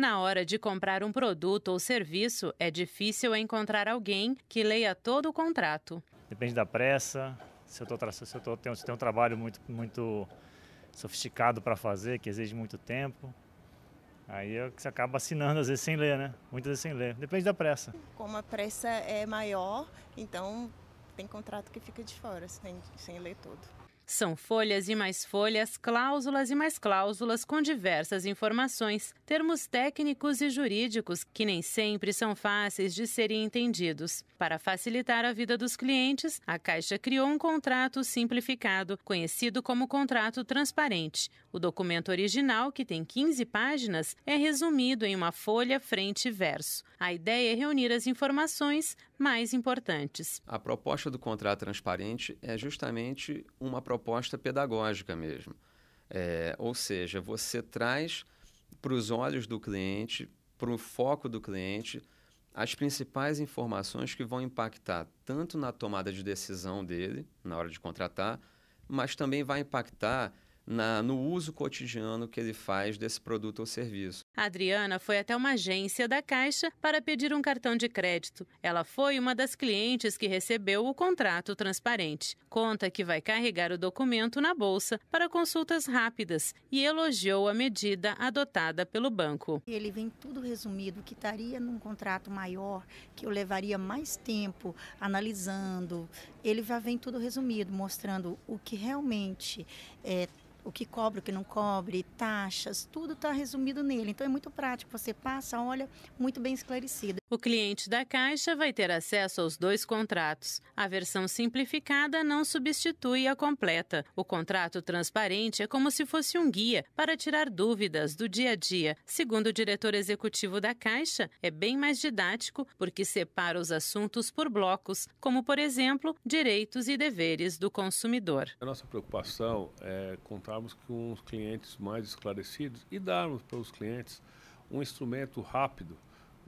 Na hora de comprar um produto ou serviço, é difícil encontrar alguém que leia todo o contrato. Depende da pressa, se eu, tô, se eu tô, tenho, se tenho um trabalho muito, muito sofisticado para fazer, que exige muito tempo. Aí é você acaba assinando, às vezes sem ler, né? Muitas vezes sem ler. Depende da pressa. Como a pressa é maior, então tem contrato que fica de fora, sem, sem ler todo. São folhas e mais folhas, cláusulas e mais cláusulas com diversas informações, termos técnicos e jurídicos que nem sempre são fáceis de serem entendidos. Para facilitar a vida dos clientes, a Caixa criou um contrato simplificado, conhecido como contrato transparente. O documento original, que tem 15 páginas, é resumido em uma folha frente e verso. A ideia é reunir as informações mais importantes. A proposta do contrato transparente é justamente uma proposta pedagógica mesmo. É, ou seja, você traz para os olhos do cliente, para o foco do cliente, as principais informações que vão impactar tanto na tomada de decisão dele, na hora de contratar, mas também vai impactar na, no uso cotidiano que ele faz desse produto ou serviço. A Adriana foi até uma agência da Caixa para pedir um cartão de crédito. Ela foi uma das clientes que recebeu o contrato transparente. Conta que vai carregar o documento na bolsa para consultas rápidas e elogiou a medida adotada pelo banco. Ele vem tudo resumido, que estaria num contrato maior, que eu levaria mais tempo analisando. Ele já vem tudo resumido, mostrando o que realmente é o que cobre, o que não cobre, taxas, tudo está resumido nele. Então é muito prático, você passa, olha, muito bem esclarecido. O cliente da Caixa vai ter acesso aos dois contratos. A versão simplificada não substitui a completa. O contrato transparente é como se fosse um guia para tirar dúvidas do dia a dia. Segundo o diretor executivo da Caixa, é bem mais didático porque separa os assuntos por blocos, como, por exemplo, direitos e deveres do consumidor. A nossa preocupação é contar sentarmos com os clientes mais esclarecidos e darmos para os clientes um instrumento rápido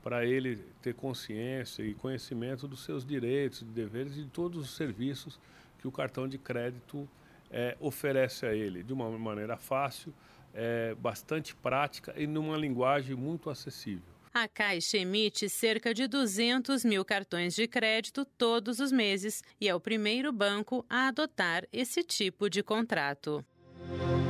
para ele ter consciência e conhecimento dos seus direitos, deveres e de todos os serviços que o cartão de crédito é, oferece a ele, de uma maneira fácil, é, bastante prática e numa linguagem muito acessível. A Caixa emite cerca de 200 mil cartões de crédito todos os meses e é o primeiro banco a adotar esse tipo de contrato. Thank you.